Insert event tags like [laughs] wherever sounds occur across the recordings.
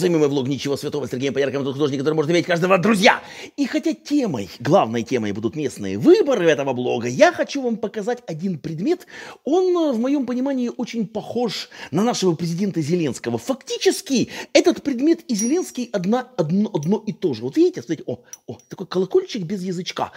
Займем в лог «Ничего святого» с Сергеем Поярком, тот художник, который может иметь каждого друзья. И хотя темой, главной темой будут местные выборы этого блога, я хочу вам показать один предмет. Он, э, в моем понимании, очень похож на нашего президента Зеленского. Фактически, этот предмет и Зеленский одна, одно, одно и то же. Вот видите, смотрите, о, о, такой колокольчик без язычка.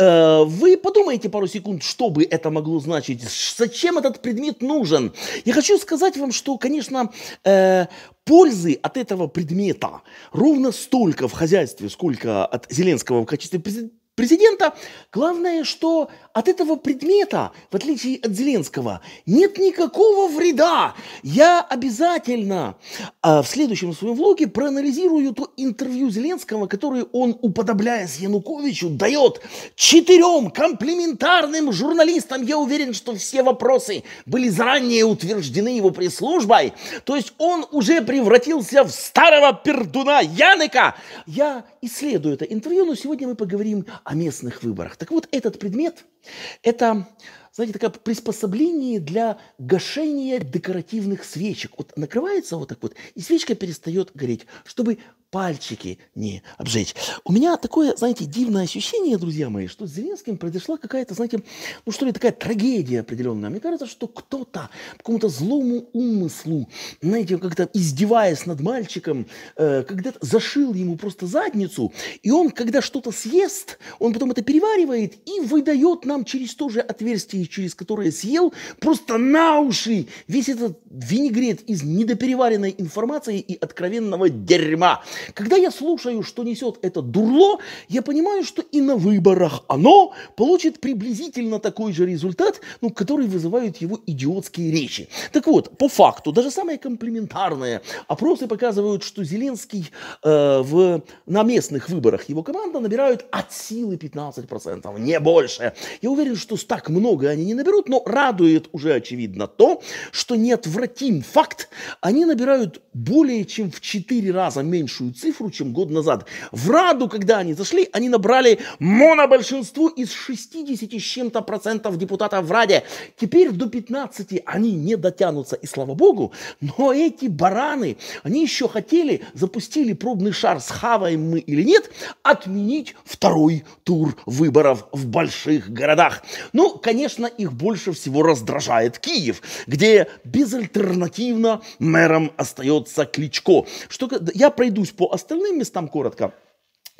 Э, вы подумайте пару секунд, что бы это могло значить, зачем этот предмет нужен. Я хочу сказать вам, что, конечно, э, пользы от этого предмета ровно столько в хозяйстве, сколько от Зеленского в качестве президента президента. Главное, что от этого предмета, в отличие от Зеленского, нет никакого вреда. Я обязательно э, в следующем своем влоге проанализирую то интервью Зеленского, которое он, уподобляясь Януковичу, дает четырем комплементарным журналистам. Я уверен, что все вопросы были заранее утверждены его пресс-службой. То есть он уже превратился в старого пердуна Яныка. Я исследую это интервью, но сегодня мы поговорим о местных выборах. Так вот, этот предмет – это, знаете, такое приспособление для гашения декоративных свечек. Вот накрывается вот так вот, и свечка перестает гореть, чтобы пальчики не обжечь. У меня такое, знаете, дивное ощущение, друзья мои, что с Зеленским произошла какая-то, знаете, ну что ли, такая трагедия определенная. Мне кажется, что кто-то по какому-то злому умыслу, знаете, как-то издеваясь над мальчиком, э, когда-то зашил ему просто задницу, и он, когда что-то съест, он потом это переваривает и выдает нам через то же отверстие, через которое съел, просто на уши весь этот винегрет из недопереваренной информации и откровенного дерьма – когда я слушаю, что несет это дурло, я понимаю, что и на выборах оно получит приблизительно такой же результат, ну, который вызывают его идиотские речи. Так вот, по факту, даже самые комплементарные опросы показывают, что Зеленский э, в, на местных выборах его команда набирают от силы 15%, не больше. Я уверен, что так много они не наберут, но радует уже очевидно то, что неотвратим факт, они набирают более чем в 4 раза меньшую большую цифру, чем год назад. В Раду, когда они зашли, они набрали монобольшинство из 60 с чем-то процентов депутатов в Раде. Теперь до 15 они не дотянутся, и слава богу. Но эти бараны, они еще хотели, запустили пробный шар, схаваем мы или нет, отменить второй тур выборов в больших городах. Ну, конечно, их больше всего раздражает Киев, где безальтернативно мэром остается Кличко. Что, я пройдусь по остальным местам коротко.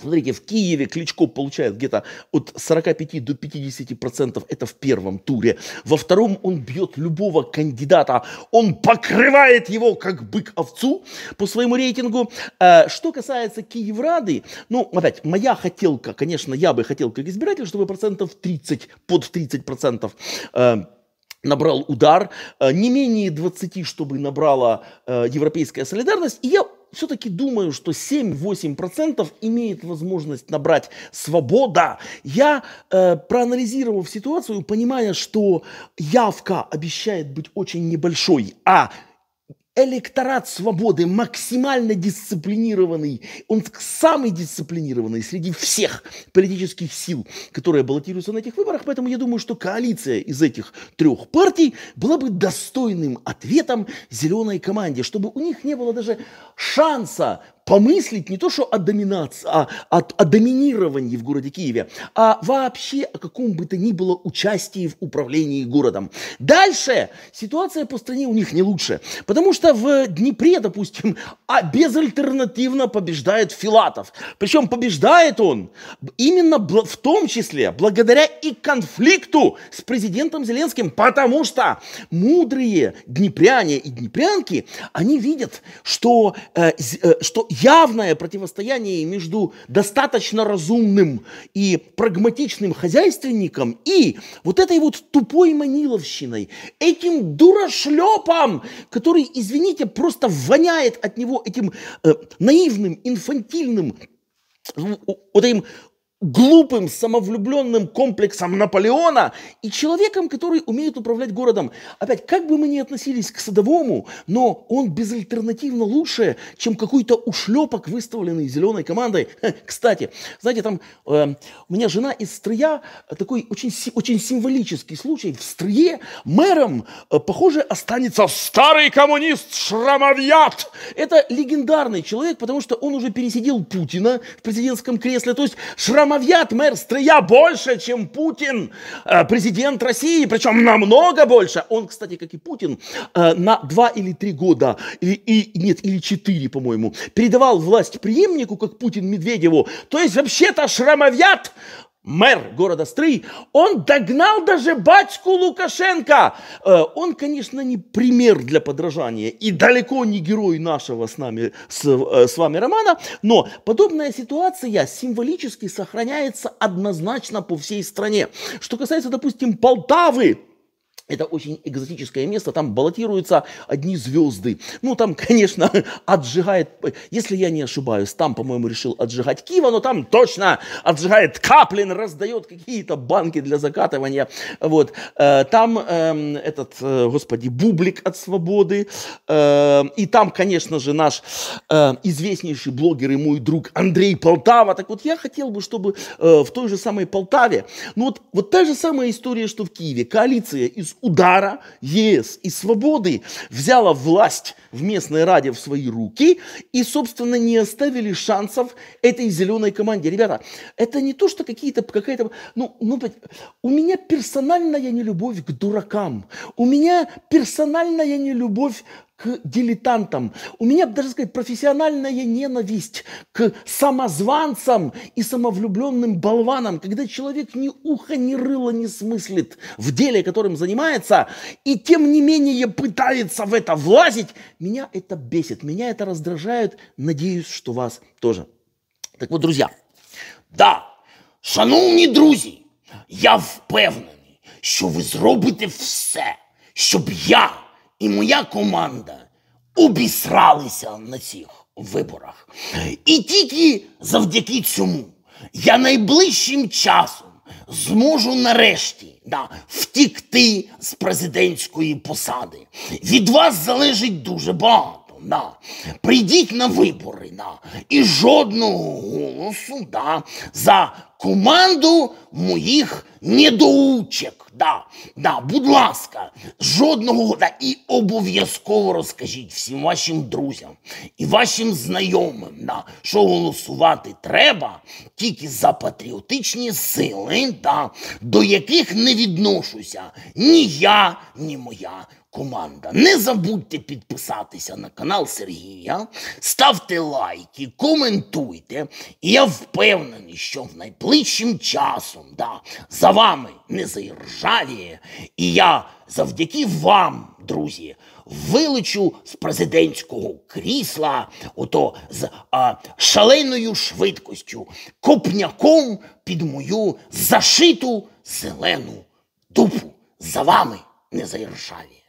Смотрите, в Киеве Кличко получает где-то от 45 до 50 процентов, это в первом туре. Во втором он бьет любого кандидата, он покрывает его как бык овцу по своему рейтингу. Э, что касается Киеврады, ну, опять, моя хотелка, конечно, я бы хотел как избиратель, чтобы процентов 30, под 30 процентов э, набрал удар, э, не менее 20, чтобы набрала европейская солидарность. И я все-таки думаю, что 7-8% имеет возможность набрать свобода. Я, э, проанализировав ситуацию, понимая, что явка обещает быть очень небольшой, а электорат свободы максимально дисциплинированный. Он самый дисциплинированный среди всех политических сил, которые баллотируются на этих выборах. Поэтому я думаю, что коалиция из этих трех партий была бы достойным ответом зеленой команде, чтобы у них не было даже шанса помыслить не то, что о, доминации, а, о, о доминировании в городе Киеве, а вообще о каком бы то ни было участии в управлении городом. Дальше ситуация по стране у них не лучше, потому что в Днепре, допустим, а безальтернативно побеждает Филатов. Причем побеждает он именно в том числе благодаря и конфликту с президентом Зеленским, потому что мудрые днепряне и днепрянки, они видят, что, э, э, что явное противостояние между достаточно разумным и прагматичным хозяйственником и вот этой вот тупой маниловщиной, этим дурашлепом, который, извините, просто воняет от него этим э, наивным, инфантильным, э, вот этим глупым, самовлюбленным комплексом Наполеона и человеком, который умеет управлять городом. Опять, как бы мы ни относились к Садовому, но он безальтернативно лучше, чем какой-то ушлепок, выставленный зеленой командой. [laughs] Кстати, знаете, там э, у меня жена из Стрия, э, такой очень, очень символический случай, в Стрие мэром, э, похоже, останется старый коммунист Шрамовьят. Это легендарный человек, потому что он уже пересидел Путина в президентском кресле, то есть Шрам Мавьят, мэр Стрия, больше, чем Путин, э, президент России, причем намного больше. Он, кстати, как и Путин, э, на два или три года, и, и нет, или четыре, по-моему, передавал власть преемнику, как Путин Медведеву. То есть вообще-то Шрамовьят мэр города Стрый, он догнал даже батьку Лукашенко. Э, он, конечно, не пример для подражания и далеко не герой нашего с, нами, с, э, с вами романа, но подобная ситуация символически сохраняется однозначно по всей стране. Что касается, допустим, Полтавы, это очень экзотическое место, там баллотируются одни звезды. Ну, там, конечно, [laughs] отжигает, если я не ошибаюсь, там, по-моему, решил отжигать Кива, но там точно отжигает Каплин, раздает какие-то банки для закатывания. Вот. Э, там эм, э, этот, господи, Бублик от Свободы. Э, и там, конечно же, наш э, известнейший блогер и мой друг Андрей Полтава. Так вот, я хотел бы, чтобы э, в той же самой Полтаве, ну вот, вот та же самая история, что в Киеве, коалиция из удара ЕС и свободы взяла власть в местной раде в свои руки и, собственно, не оставили шансов этой зеленой команде. Ребята, это не то, что какие-то, какая-то, ну, ну, у меня персональная нелюбовь к дуракам, у меня персональная нелюбовь к дилетантам. У меня, даже сказать, профессиональная ненависть к самозванцам и самовлюбленным болванам, когда человек ни уха, ни рыла не смыслит в деле, которым занимается, и тем не менее пытается в это влазить, меня это бесит, меня это раздражает. Надеюсь, что вас тоже. Так вот, друзья, да, шановні друзі, я впевнен, что вы сделаете все, чтобы я і моя команда обісралися на цих виборах. І тільки завдяки цьому я найближчим часом зможу нарешті. Да, втікти з президентської посади. Від вас залежить дуже багато. Да. Прийдіть на вибори да, і жодного голосу да, за команду моїх недоучок. Да, да, Будь ласка, жодного да, і обов'язково розкажіть всім вашим друзям і вашим знайомим, да, що голосувати треба тільки за патріотичні сили, да, до яких не відношуся ні я, ні моя команда. Не забудьте підписатися на канал Сергія, ставте лайки, коментуйте. І я впевнений, що в найближчим часом да, за вами не заіржавіє. І я завдяки вам, друзі, вилечу з президентського крісла, ото з а, шаленою швидкістю, копняком під мою зашиту зелену дупу. За вами не заіржавіє.